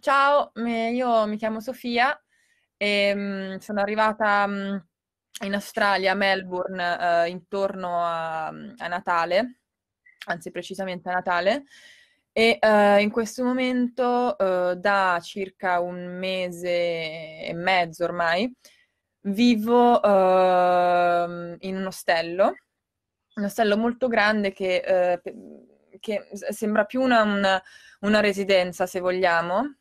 Ciao, io mi chiamo Sofia e ehm, sono arrivata mm, in Australia, a Melbourne, eh, intorno a, a, Natale, anzi precisamente a Natale, e eh, in questo momento eh, da circa un mese e mezzo ormai vivo ehm, in un ostello, un ostello molto grande che, eh, che sembra più una, una, una residenza se vogliamo,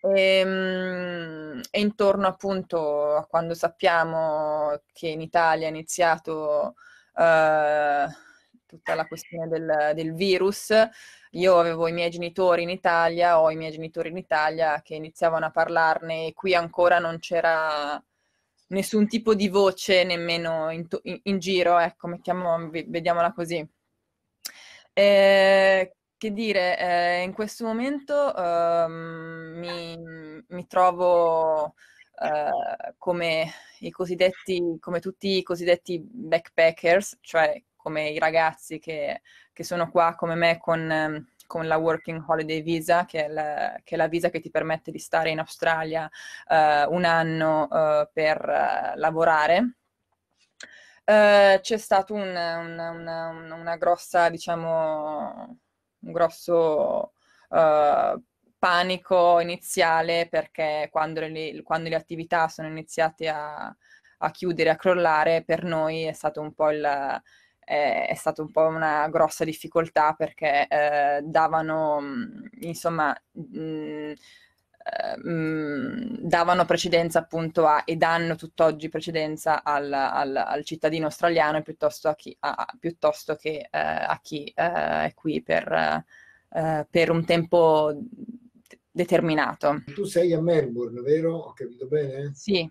e, ehm, e, intorno appunto a quando sappiamo che in Italia è iniziato eh, tutta la questione del, del, virus, io avevo i miei genitori in Italia, ho i miei genitori in Italia che iniziavano a parlarne e qui ancora non c'era nessun tipo di voce nemmeno in, in, in giro, ecco, mettiamo, vediamola così. Eh, che dire, eh, in questo momento eh, mi, mi, trovo eh, come, come tutti i cosiddetti backpackers, cioè come i ragazzi che, che sono qua come me con, ehm, con, la Working Holiday Visa, che è la, che è la, visa che ti permette di stare in Australia eh, un anno eh, per lavorare. Eh, c'è stata un, una, una, una grossa, diciamo, un grosso uh, panico iniziale perché quando le, quando le, attività sono iniziate a, a chiudere, a crollare, per noi è stato un po' il, è stata un po' una grossa difficoltà perché eh, davano, mm, insomma, mh, mm, Ehm, davano precedenza appunto a, e danno tutt'oggi precedenza al, al, al cittadino australiano piuttosto, a chi, a, piuttosto che eh, a chi eh, è qui per, eh, per un tempo determinato. Tu sei a Melbourne, vero? Ho capito bene? Sì.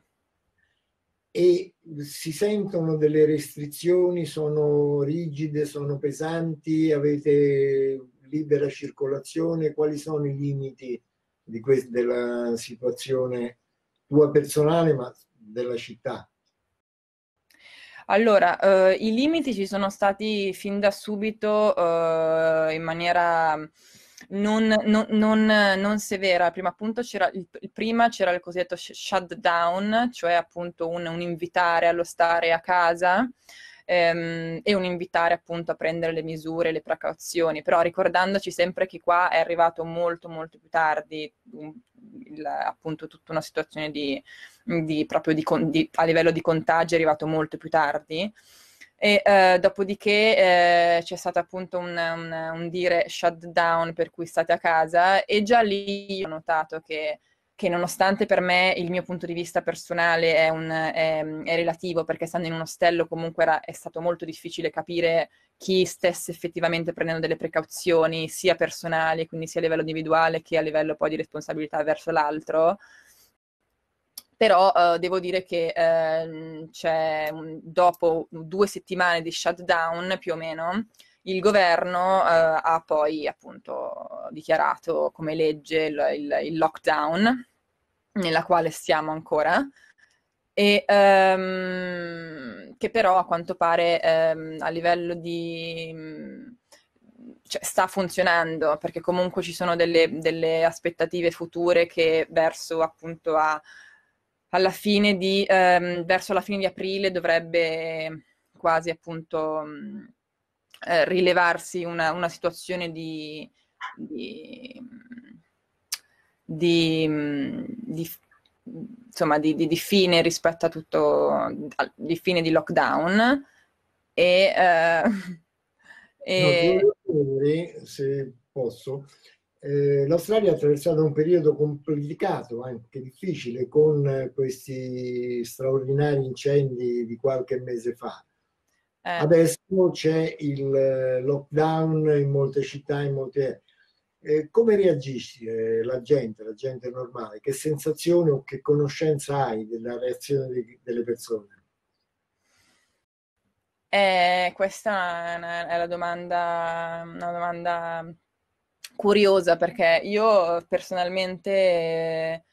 E si sentono delle restrizioni, sono rigide, sono pesanti, avete libera circolazione, quali sono i limiti? di questa, della situazione tua personale, ma della città? Allora, eh, i limiti ci sono stati fin da subito eh, in maniera mm, non, non, non, non severa. Prima, appunto, c'era il, prima c'era il cosiddetto shutdown, cioè appunto un, un invitare allo stare a casa ehm, e un invitare appunto a prendere le misure, le precauzioni, però ricordandoci sempre che qua è arrivato molto molto più tardi um, il, appunto tutta una situazione di, di proprio di, di, a livello di contagio è arrivato molto più tardi. E, eh, dopodiché eh, c'è stato appunto un, un, un dire shutdown per cui state a casa e già lì ho notato che che nonostante per me il mio punto di vista personale è, un, è, ehm, è relativo, perché stando in un ostello comunque era, è stato molto difficile capire chi stesse effettivamente prendendo delle precauzioni, sia personali, quindi sia a livello individuale che a livello poi di responsabilità verso l'altro. Però eh, devo dire che eh, un, dopo due settimane di shutdown più o meno, il governo eh, ha poi appunto dichiarato come legge il, il, il lockdown, nella quale siamo ancora, e ehm, che però a quanto pare ehm, a livello di... Cioè, sta funzionando perché comunque ci sono delle, delle aspettative future che verso appunto a, alla fine di ehm, verso la fine di aprile dovrebbe quasi appunto mh, eh, rilevarsi una, una, situazione di, di, di, di insomma, di, fine rispetto a tutto, di fine di lockdown e... Eh, e... No, dire, se posso, eh, l'Australia ha attraversato un periodo complicato, anche difficile, con questi straordinari incendi di qualche mese fa. Eh. Adesso c'è il eh, lockdown in molte città, in molte... Eh, come reagisce eh, la gente, la gente normale? Che sensazione o che conoscenza hai della reazione di, delle persone? Eh, questa è, una, domanda, una domanda curiosa perché io personalmente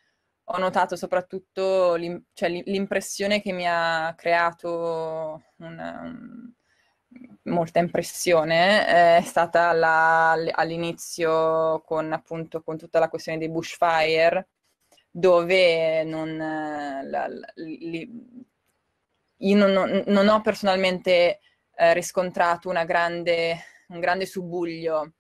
ho notato soprattutto l'im- cioè l'impressione che mi ha creato una, un, molta impressione eh, è stata la, all'inizio con, appunto, con tutta la questione dei bushfire dove non, la, la, li, io non, non, ho personalmente eh, riscontrato grande, un grande subbuglio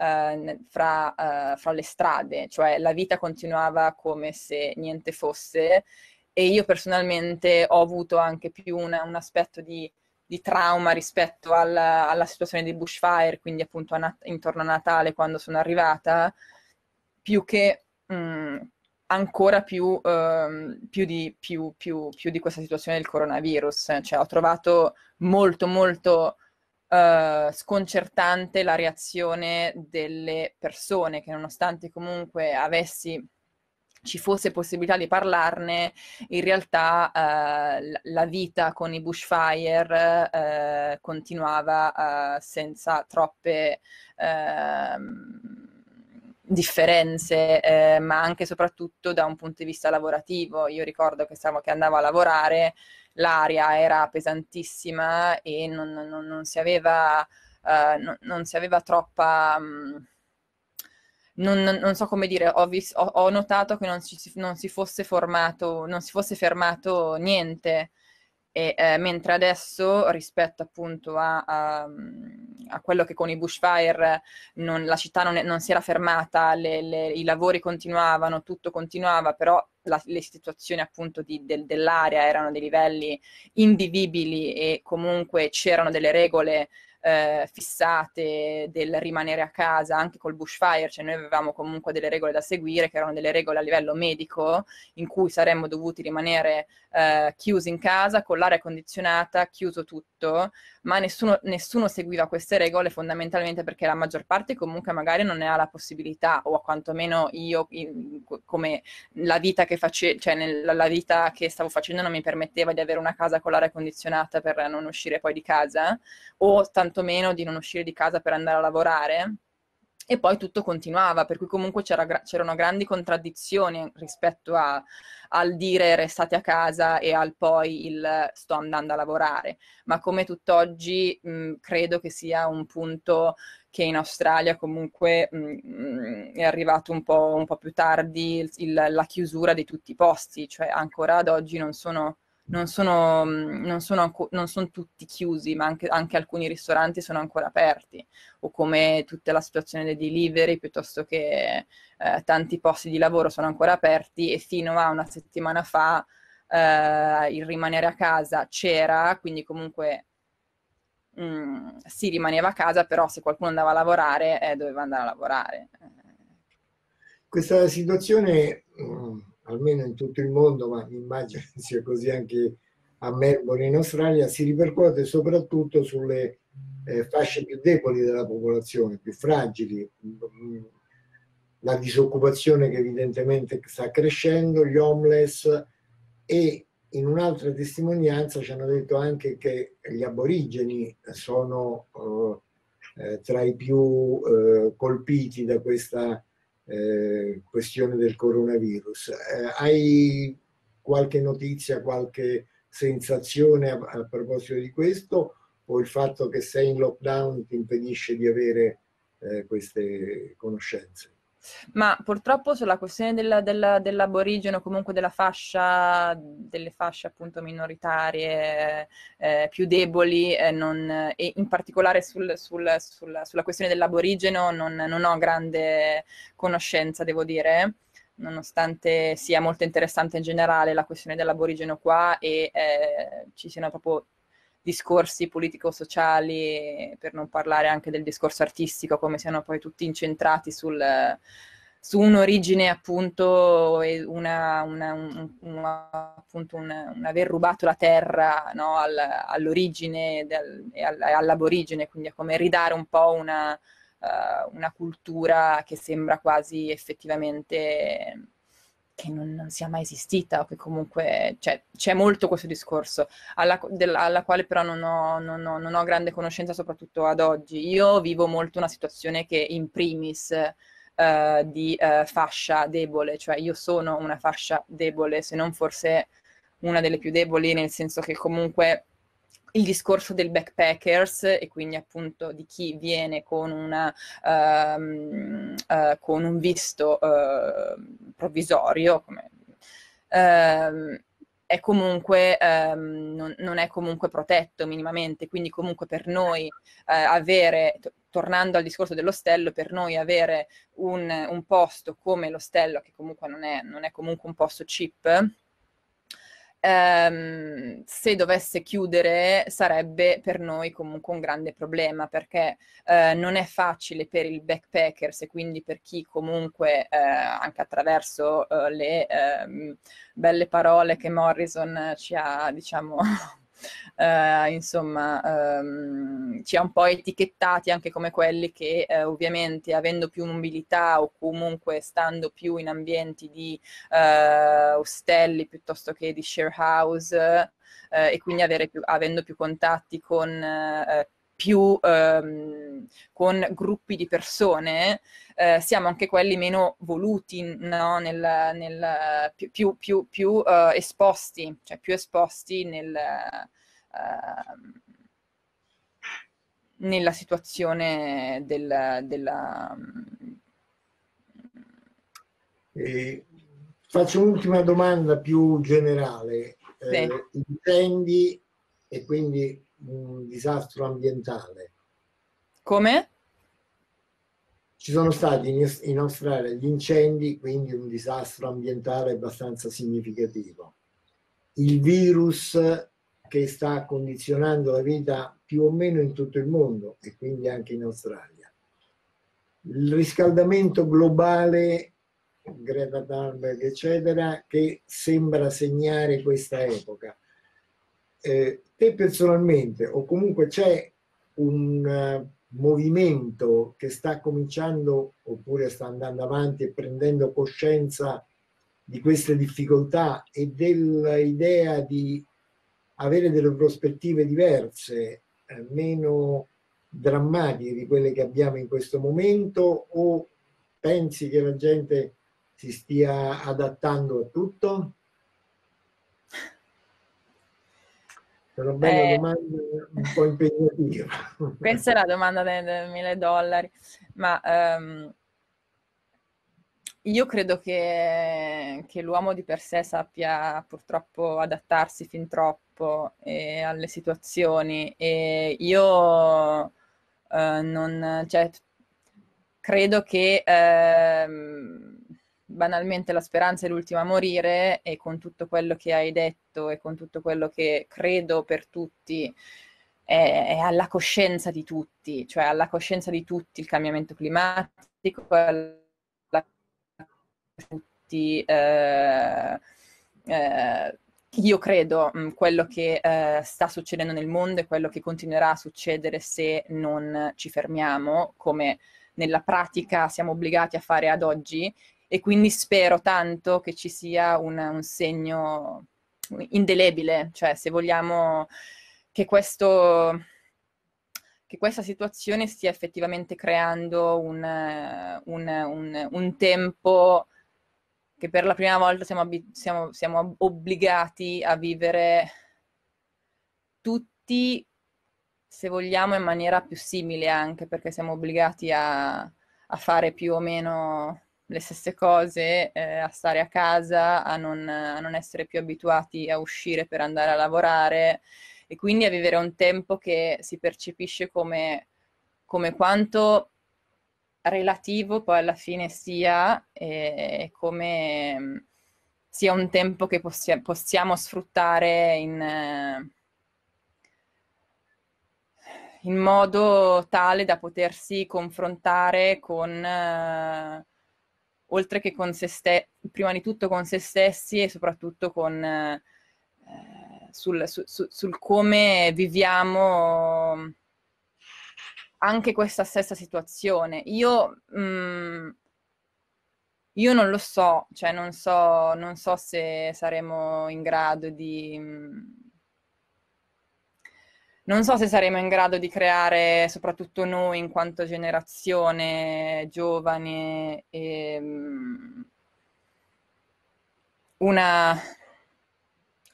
eh, fra, eh, fra le strade, cioè la vita continuava come se niente fosse e io personalmente ho avuto anche più una, un aspetto di, di trauma rispetto alla, alla, situazione di bushfire, quindi appunto a nat- intorno a Natale quando sono arrivata, più che mh, mm, ancora più, ehm, più, di, più, più, di, questa situazione del coronavirus. Cioè ho trovato molto, molto eh, sconcertante la reazione delle persone che nonostante comunque avessi ci fosse possibilità di parlarne, in realtà eh, la vita con i bushfire eh, continuava eh, senza troppe ehm, differenze, eh, ma anche e soprattutto da un punto di vista lavorativo. Io ricordo che, stavo, che andavo a lavorare, l'aria era pesantissima e non, non, non, si, aveva, uh, non, non si aveva troppa... Um, non, non, so come dire, ho, vis- ho, ho notato che non, ci, non, si fosse formato, non si fosse fermato niente. E, eh, mentre adesso rispetto appunto a, a, a, quello che con i bushfire eh, non, la città non, è, non si era fermata, le, le, i lavori continuavano, tutto continuava, però la, le situazioni appunto di, del, dell'area erano dei livelli indivibili e comunque c'erano delle regole eh, fissate del rimanere a casa anche col bushfire, cioè noi avevamo comunque delle regole da seguire che erano delle regole a livello medico in cui saremmo dovuti rimanere eh, chiusi in casa con l'aria condizionata, chiuso tutto tutto, ma nessuno, nessuno seguiva queste regole fondamentalmente perché la maggior parte comunque magari non ne ha la possibilità o quantomeno io in, come la vita che facevo, cioè nella, la vita che stavo facendo non mi permetteva di avere una casa con l'aria condizionata per non uscire poi di casa o tantomeno di non uscire di casa per andare a lavorare e poi tutto continuava, per cui comunque c'era, c'era una grande contraddizione rispetto a, al dire restate a casa e al poi il sto andando a lavorare, ma come tutt'oggi mh, mhmm, credo che sia un punto che in Australia comunque mh, mhmm, è arrivato un po', un po più tardi il, il, la chiusura di tutti i posti, cioè ancora ad oggi non sono non sono, mhmm, non sono, non sono tutti chiusi, ma anche, anche, alcuni ristoranti sono ancora aperti, o come tutta la situazione dei delivery, piuttosto che eh, tanti posti di lavoro sono ancora aperti e fino a una settimana fa eh, il rimanere a casa c'era, quindi comunque mh, mhmm, si rimaneva a casa, però se qualcuno andava a lavorare eh, doveva andare a lavorare. Questa situazione... Mh mhmm, almeno in tutto il mondo, ma immagino sia così anche a Melbourne in Australia, si ripercuote soprattutto sulle eh, fasce più deboli della popolazione, più fragili, mm, la disoccupazione che evidentemente sta crescendo, gli homeless e in un'altra testimonianza ci hanno detto anche che gli aborigeni sono eh, tra i più eh, colpiti da questa eh, questione del coronavirus. Eh, hai qualche notizia, qualche sensazione a, a, proposito di questo o il fatto che sei in lockdown ti impedisce di avere eh, queste conoscenze? Ma purtroppo sulla questione della, della, dell'aborigeno, comunque della fascia, delle fasce appunto minoritarie eh, più deboli, eh, non, e in particolare sul, sul, sulla, sulla, questione dell'aborigeno non, non, ho grande conoscenza, devo dire, nonostante sia molto interessante in generale la questione dell'aborigeno qua e eh, ci siano proprio discorsi politico-sociali, per non parlare anche del discorso artistico, come siano poi tutti incentrati sul, su un'origine appunto e una, una, un, una, appunto un, un, aver rubato la terra no, al, all'origine del, e all'aborigine, quindi è come ridare un po' una, uh, una cultura che sembra quasi effettivamente che non, non, sia mai esistita o che comunque cioè, c'è molto questo discorso alla, della, alla quale però non ho, non, ho, non ho, grande conoscenza soprattutto ad oggi. Io vivo molto una situazione che in primis uh, di uh, fascia debole, cioè io sono una fascia debole, se non forse una delle più deboli, nel senso che comunque il discorso del backpackers e quindi appunto di chi viene con, una, um, uh, con un visto uh, provvisorio, come, uh, è comunque, um, non, non, è comunque protetto minimamente, quindi comunque per noi eh, avere, t- tornando al discorso dell'ostello, per noi avere un, un, posto come l'ostello, che comunque non è, non è comunque un posto cheap, Um, se dovesse chiudere sarebbe per noi comunque un grande problema perché uh, non è facile per il backpackers e quindi per chi comunque uh, anche attraverso uh, le ehm, belle parole che Morrison ci ha diciamo eh, insomma, ehm, ci ha un po' etichettati anche come quelli che eh, ovviamente avendo più mobilità o comunque stando più in ambienti di eh, ostelli piuttosto che di share house eh, e quindi più, avendo più contatti con eh, più ehm, con gruppi di persone, eh, siamo anche quelli meno voluti, no? nel, nel, più, più, più, più eh, esposti, cioè più esposti nel, eh, nella situazione del, della... faccio un'ultima domanda più generale. Sì. Eh, I dicendi e quindi un disastro ambientale. Come? Ci sono stati in, Australia gli incendi, quindi un disastro ambientale abbastanza significativo. Il virus che sta condizionando la vita più o meno in tutto il mondo e quindi anche in Australia. Il riscaldamento globale, Greta Thunberg, eccetera, che sembra segnare questa epoca eh, te personalmente o comunque c'è un uh, movimento che sta cominciando oppure sta andando avanti e prendendo coscienza di queste difficoltà e dell'idea di avere delle prospettive diverse, eh, meno drammatiche di quelle che abbiamo in questo momento o pensi che la gente si stia adattando a tutto? È una bella eh, domanda un po' impegnativa. Questa è la domanda dei, dei 1000 dollari, ma um, io credo che, che, l'uomo di per sé sappia purtroppo adattarsi fin troppo eh, alle situazioni e io eh, non, cioè, credo che... Eh, banalmente la speranza è l'ultima a morire e con tutto quello che hai detto e con tutto quello che credo per tutti è, alla coscienza di tutti, cioè alla coscienza di tutti il cambiamento climatico, alla tutti eh, eh, io credo mh, mm, quello che eh, sta succedendo nel mondo e quello che continuerà a succedere se non ci fermiamo, come nella pratica siamo obbligati a fare ad oggi e quindi spero tanto che ci sia un, un segno indelebile, cioè se vogliamo che, questo, che questa situazione stia effettivamente creando un, un, un tempo che per la prima volta siamo, siamo, siamo obbligati a vivere tutti se vogliamo, in maniera più simile anche, perché siamo obbligati a, a, fare più o meno le stesse cose, eh, a stare a casa, a non, a non, essere più abituati a uscire per andare a lavorare e quindi a vivere un tempo che si percepisce come, come quanto relativo poi alla fine sia e, e come mm, sia un tempo che possi- possiamo sfruttare in, eh, in, modo tale da potersi confrontare con eh, oltre che con se stessi, prima di tutto con se stessi e soprattutto con, eh, sul, su, su, sul come viviamo anche questa stessa situazione. Io, mh, mm, io non lo so, cioè non so, non so se saremo in grado di, non so se saremo in grado di creare, soprattutto noi in quanto generazione giovane, ehm, una,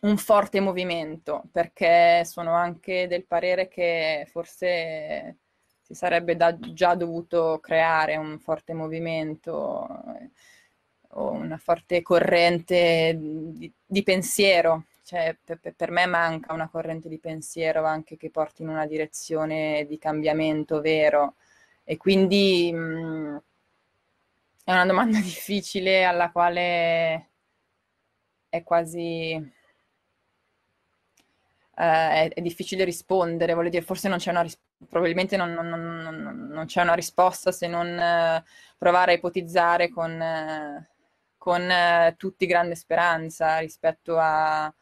un forte movimento, perché sono anche del parere che forse si sarebbe da, già dovuto creare un forte movimento eh, o una forte corrente di, di pensiero cioè, per, per, me manca una corrente di pensiero anche che porti in una direzione di cambiamento vero. E quindi mh, mm, è una domanda difficile alla quale è quasi... Uh, è, è, difficile rispondere, voglio dire, forse non c'è una risposta probabilmente non, non, non, non, c'è una risposta se non eh, provare a ipotizzare con, eh, con eh, tutti grande speranza rispetto a,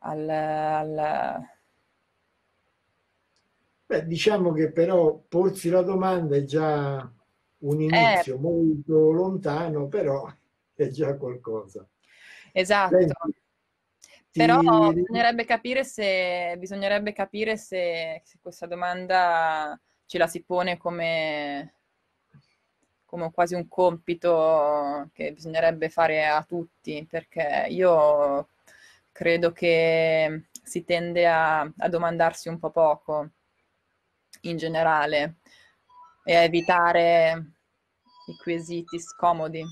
al, al... Beh, diciamo che però porsi la domanda è già un eh. inizio eh, molto lontano, però è già qualcosa. Esatto. Senti, però ti... bisognerebbe capire, se, bisognerebbe capire se, questa domanda ce la si pone come, come quasi un compito che bisognerebbe fare a tutti, perché io credo che si tende a, a domandarsi un po' poco in generale e a evitare i quesiti scomodi.